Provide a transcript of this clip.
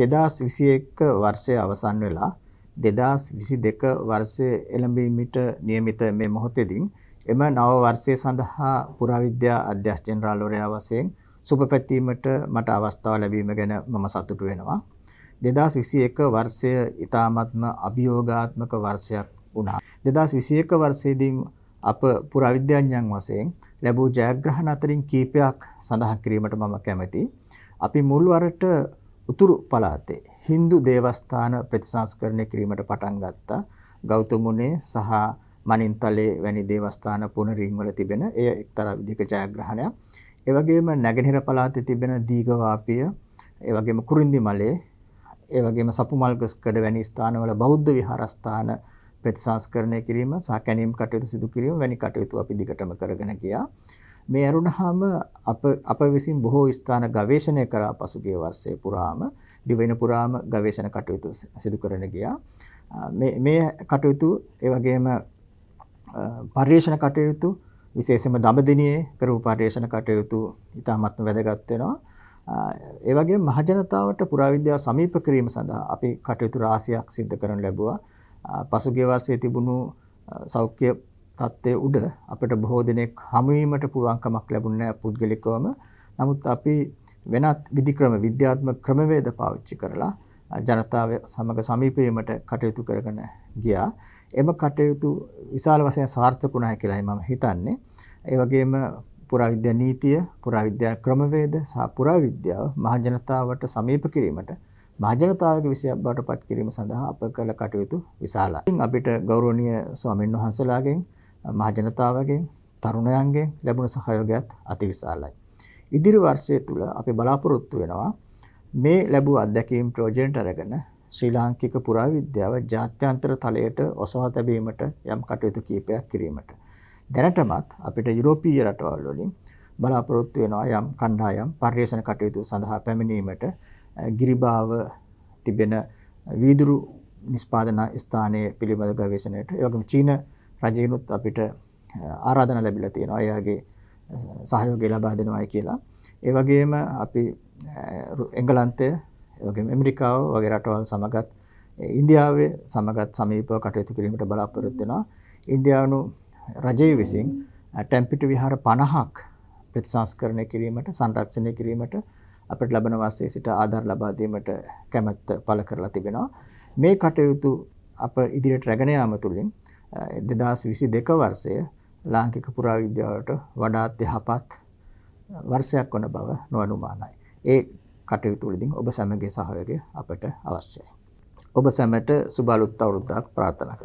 2021 වර්ෂය අවසන් වෙලා 2022 වර්ෂයේ එළඹීමට નિયમિત මේ මොහොතේදී එම නව වර්ෂය සඳහා පුරාවිද්‍යා අධ්‍යක්ෂ ජෙනරාල්වරයා වශයෙන් සුබපැතීමට මට අවස්ථාව ලැබීම ගැන මම සතුටු වෙනවා. 2021 වර්ෂය ඊ타මත්ම අභියෝගාත්මක වර්ෂයක් වුණා. 2021 වර්ෂයේදී අප පුරාවිද්‍යාඥයන් වශයෙන් ලැබූ ජයග්‍රහණ අතරින් කීපයක් සඳහන් කිරීමට මම කැමැතියි. අපි මුල් වරට උතුරු පළාතේ Hindu දේවස්ථාන ප්‍රතිසංස්කරණය කිරීමට පටන් ගත්තා. ගෞතමුනේ සහ මනින්තලේ වැනි දේවස්ථාන පුනරින්වල තිබෙන එය එක්තරා විදිහක ජයග්‍රහණයක්. ඒ වගේම නැගෙනහිර පළාතේ තිබෙන දීඝවාපිය, ඒ වගේම කුරුන්දි මලේ, ඒ වගේම සපුමල්ගස්කඩ වැනි ස්ථානවල බෞද්ධ විහාරස්ථාන ප්‍රතිසංස්කරණය කිරීම සහ කැණීම් කටයුතු සිදු කිරීම වැනි කටයුතු අපි දිගටම කරගෙන ගියා. මේ ඇරුණාම අප අප විසින් බොහෝ ස්ථාන ගවේෂණය කරා පසුගිය වර්ෂයේ පුරාම දිවෙන පුරාම ගවේෂණ කටයුතු සිදු කරන ගියා. මේ මේ කටයුතු ඒ වගේම පර්යේෂණ කටයුතු විශේෂයෙන්ම දඹදිනියේ කරපු පර්යේෂණ කටයුතු ඉතාමත්ම වැදගත් වෙනවා. ඒ වගේම මහජනතාවට පුරාවිද්‍යාව සමීප කිරීම සඳහා අපි කටයුතු රාශියක් සිදු කරන ලැබුවා. පසුගිය වර්ෂයේ තිබුණු සෞඛ්‍ය தත්ත්වයේ උඩ අපිට බොහෝ දිනෙක හමු වීමට පුළුවන්කමක් ලැබුණේ නැහැ පුද්ගලිකවම. නමුත් අපි වෙනත් විධික්‍රම විද්‍යාත්මක ක්‍රමවේද පාවිච්චි කරලා ජනතාව සමග සමීප වීමට කටයුතු කරගෙන ගියා. එම කටයුතු විශාල වශයෙන් සාර්ථක වුණා කියලායි මම හිතන්නේ. ඒ වගේම පුරාවිද්‍යා නීතිය, පුරාවිද්‍යා ක්‍රමවේද සහ පුරාවිද්‍යාව මහජනතාවට සමීප කිරීමට මහජනතාවගේ විෂයක් බවට පත් කිරීම සඳහා අප කළ කටයුතු විශාලයි. අපිට ගෞරවනීය ස්වාමින් වහන්සේලාගෙන් මහ ජනතාවගෙන් තරුණයන්ගෙන් ලැබුණ සහයෝගයත් අතිවිශාලයි. ඉදිරි වර්ෂය තුළ අපි බලාපොරොත්තු වෙනවා මේ ලැබූ අත්දැකීම් ප්‍රෝජෙන්ට් අරගෙන ශ්‍රී ලාංකික පුරාවිද්‍යාව ජාත්‍යන්තර තලයට ඔසවා තැබීමට යම් කටයුතු කීපයක් කිරීමට. දැනටමත් අපිට යුරෝපීය රටවල් වලින් බලාපොරොත්තු වෙනවා යම් කණ්ඩායම් පර්යේෂණ කටයුතු සඳහා පැමිණීමට ගිරිබාව තිබෙන වීදුරු නිස්පාදන ස්ථානයේ පිළිබඳ ගවේෂණයට ඒ වගේම චීන රජයනුත් අපිට ආරාධන ලැබිලා තියෙනවා එයාගේ සහයෝගය ලබා දෙනවායි කියලා. ඒ වගේම අපි එංගලන්තය ඒ වගේම ඇමරිකාව වගේ රටවල් සමගත් ඉන්දියාවේ සමගත් සමීපව කටයුතු කිරීමට බලාපොරොත්තු වෙනවා. ඉන්දියානු රජය විසින් ටැම්පිට විහාර 50ක් ප්‍රතිසංස්කරණය කිරීමට සංරක්ෂණය කිරීමට අපිට ලබන වාසයේ සිට ආධාර ලබා දීමට කැමැත්ත පළ කරලා තිබෙනවා. මේ කටයුතු අප ඉදිරියට රැගෙන යාම තුළින් දෙදස් විසි දෙක වර්සය ලාංකික පුරාවිද්‍යාවට වඩාත් යහපත් වර්සයක් වන බව නොවනුමානයි. ඒ කටයුතුවලදිින් ඔබ සැමගේ සහයගේ අපට අවශ්‍යය. ඔබ සැමට සුබලුත් අවුරුද්දක් ප්‍රාථනක.